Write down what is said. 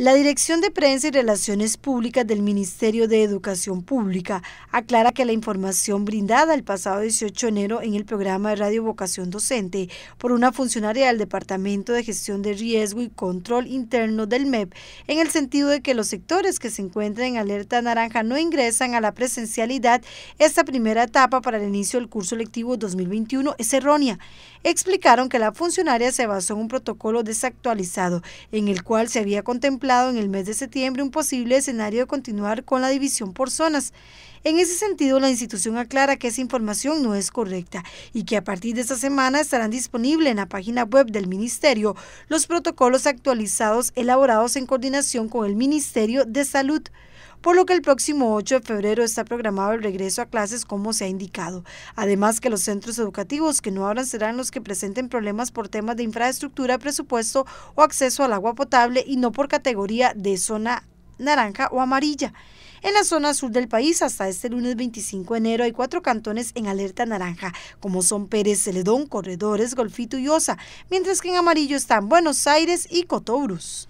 La Dirección de Prensa y Relaciones Públicas del Ministerio de Educación Pública aclara que la información brindada el pasado 18 de enero en el programa de Radio Vocación Docente por una funcionaria del Departamento de Gestión de Riesgo y Control Interno del MEP, en el sentido de que los sectores que se encuentran en alerta naranja no ingresan a la presencialidad, esta primera etapa para el inicio del curso lectivo 2021 es errónea. Explicaron que la funcionaria se basó en un protocolo desactualizado, en el cual se había contemplado en el mes de septiembre un posible escenario de continuar con la división por zonas. En ese sentido, la institución aclara que esa información no es correcta y que a partir de esta semana estarán disponibles en la página web del Ministerio los protocolos actualizados elaborados en coordinación con el Ministerio de Salud por lo que el próximo 8 de febrero está programado el regreso a clases como se ha indicado. Además que los centros educativos que no abran serán los que presenten problemas por temas de infraestructura, presupuesto o acceso al agua potable y no por categoría de zona naranja o amarilla. En la zona sur del país, hasta este lunes 25 de enero, hay cuatro cantones en alerta naranja, como son Pérez Celedón, Corredores, Golfito y Osa, mientras que en amarillo están Buenos Aires y Cotobrus.